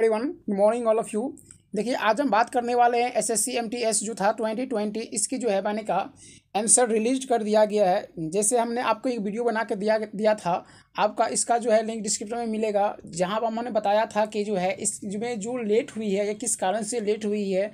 everyone good morning all of you देखिए आज हम बात करने वाले हैं S S C M T S जो था ट्वेंटी ट्वेंटी इसकी जो है मैंने कहा आंसर रिलीज कर दिया गया है जैसे हमने आपको एक वीडियो बना के दिया दिया था आपका इसका जो है लिंक डिस्क्रिप्शन में मिलेगा जहां पर हमने बताया था कि जो है इसमें जो लेट हुई है या किस कारण से लेट हुई है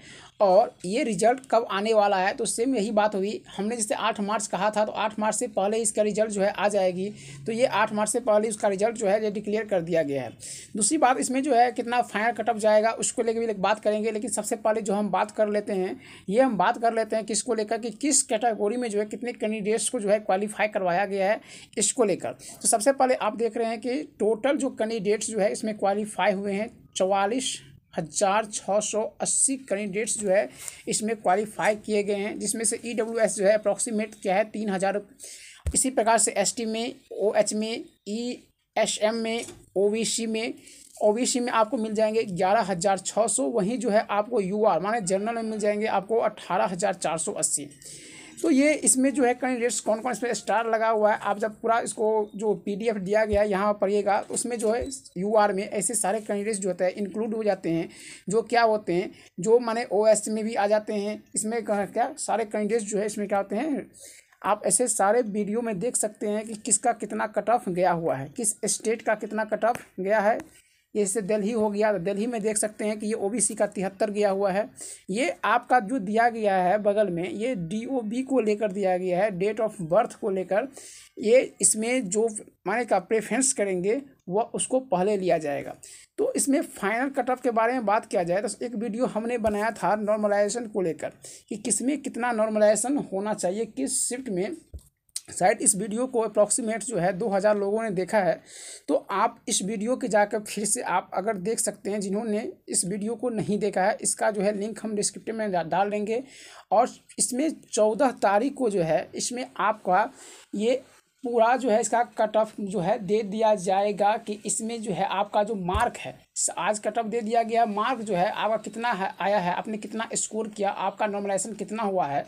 और ये रिजल्ट कब आने वाला है तो सेम यही बात हुई हमने जैसे आठ मार्च कहा था तो आठ मार्च से पहले इसका रिजल्ट जो है आ जाएगी तो ये आठ मार्च से पहले उसका रिजल्ट जो है ये डिक्लेयर कर दिया गया है दूसरी बात इसमें जो है कितना फाइनल कटअप जाएगा उसको लेकर भी बात करेंगे लेकिन सबसे पहले जो हम बात कर लेते हैं ये हम बात कर लेते हैं किसको लेकर कि किस कैटेगोरी में जो है कितने कैंडिडेट्स को जो है क्वालिफाई करवाया गया है इसको लेकर तो सबसे पहले आप देख रहे हैं कि टोटल जो कैंडिडेट्स जो है इसमें क्वालिफाई हुए हैं चवालीस हज़ार छः सौ अस्सी कैंडिडेट्स जो है इसमें क्वालिफाई किए गए हैं जिसमें से ई डब्ल्यू एस जो है अप्रॉक्सीमेट क्या है तीन हज़ार इसी प्रकार से एस टी में ओ एच में ई e एस एम में ओ बी सी में ओ बी सी में आपको मिल जाएंगे ग्यारह हज़ार छः सौ वहीं जो है आपको यू आर माने जनरल में मिल जाएंगे आपको अट्ठारह हज़ार चार सौ अस्सी तो ये इसमें जो है कैंडिडेट्स कौन कौन इसमें स्टार लगा हुआ है आप जब पूरा इसको जो पीडीएफ दिया गया है यहाँ पर पढ़िएगा तो उसमें जो है यूआर में ऐसे सारे कैंडिडेट्स जो होते हैं इंक्लूड हो जाते हैं जो क्या होते हैं जो माने ओएस में भी आ जाते हैं इसमें क्या सारे कैंडिडेट्स जो है इसमें क्या होते हैं आप ऐसे सारे वीडियो में देख सकते हैं कि किसका कितना कट ऑफ गया हुआ है किस स्टेट का कितना कट ऑफ गया है जैसे दिल्ली हो गया तो दिल्ली में देख सकते हैं कि ये ओबीसी का तिहत्तर गया हुआ है ये आपका जो दिया गया है बगल में ये डीओबी को लेकर दिया गया है डेट ऑफ बर्थ को लेकर ये इसमें जो माने का प्रेफरेंस करेंगे वह उसको पहले लिया जाएगा तो इसमें फाइनल कट ऑफ के बारे में बात किया जाए तो एक वीडियो हमने बनाया था नॉर्मलाइजेशन को लेकर कि किसमें कितना नॉर्मलाइजेशन होना चाहिए किस शिफ्ट में शायद इस वीडियो को अप्रॉक्सीमेट जो है दो हज़ार लोगों ने देखा है तो आप इस वीडियो के जाकर फिर से आप अगर देख सकते हैं जिन्होंने इस वीडियो को नहीं देखा है इसका जो है लिंक हम डिस्क्रिप्शन में डाल देंगे और इसमें चौदह तारीख को जो है इसमें आपका ये पूरा जो है इसका कट ऑफ जो है दे दिया जाएगा कि इसमें जो है आपका जो मार्क है आज कट ऑफ दे दिया गया मार्क जो है आपका कितना है आया है आपने कितना स्कोर किया आपका नॉर्मलाइजेशन कितना हुआ है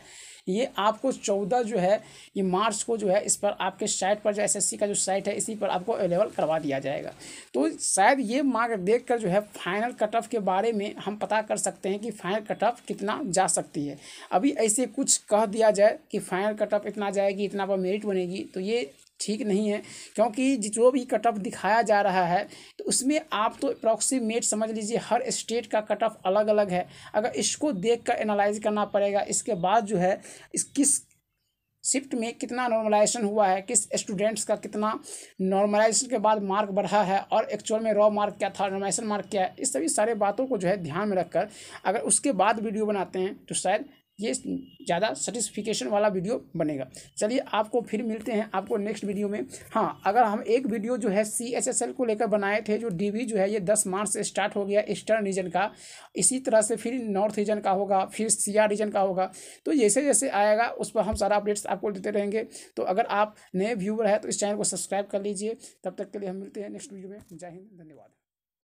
ये आपको चौदह जो है ये मार्च को जो है इस पर आपके साइट पर जो एसएससी का जो साइट है इसी पर आपको अवेलेबल करवा दिया जाएगा तो शायद ये मार्क देख कर जो है फाइनल कट ऑफ के बारे में हम पता कर सकते हैं कि फाइनल कट ऑफ कितना जा सकती है अभी ऐसे कुछ कह दिया जाए कि फाइनल कट ऑफ इतना जाएगी इतना पर मेरिट बनेगी तो ये ठीक नहीं है क्योंकि जो भी कट ऑफ दिखाया जा रहा है तो उसमें आप तो अप्रॉक्सीमेट समझ लीजिए हर स्टेट का कट ऑफ अलग अलग है अगर इसको देख कर एनालाइज करना पड़ेगा इसके बाद जो है इस किस शिफ्ट में कितना नॉर्मलाइजेशन हुआ है किस स्टूडेंट्स का कितना नॉर्मलाइजेशन के बाद मार्क बढ़ा है और एक्चुअल में रॉ मार्क क्या था नॉर्मलाइजेशन मार्क क्या है इस सभी सारे बातों को जो है ध्यान में रखकर अगर उसके बाद वीडियो बनाते हैं तो शायद ये ज़्यादा सेटिस्फिकेशन वाला वीडियो बनेगा चलिए आपको फिर मिलते हैं आपको नेक्स्ट वीडियो में हाँ अगर हम एक वीडियो जो है सी एस एस एल को लेकर बनाए थे जो डी जो है ये दस मार्च से स्टार्ट हो गया ईस्टर्न रीजन का इसी तरह से फिर नॉर्थ रीजन का होगा फिर सिया रीजन का होगा तो जैसे जैसे आएगा उस पर हम सारा अपडेट्स आपको देते रहेंगे तो अगर आप नए व्यूवर है तो इस चैनल को सब्सक्राइब कर लीजिए तब तक के लिए हम मिलते हैं नेक्स्ट वीडियो में जय हिंद धन्यवाद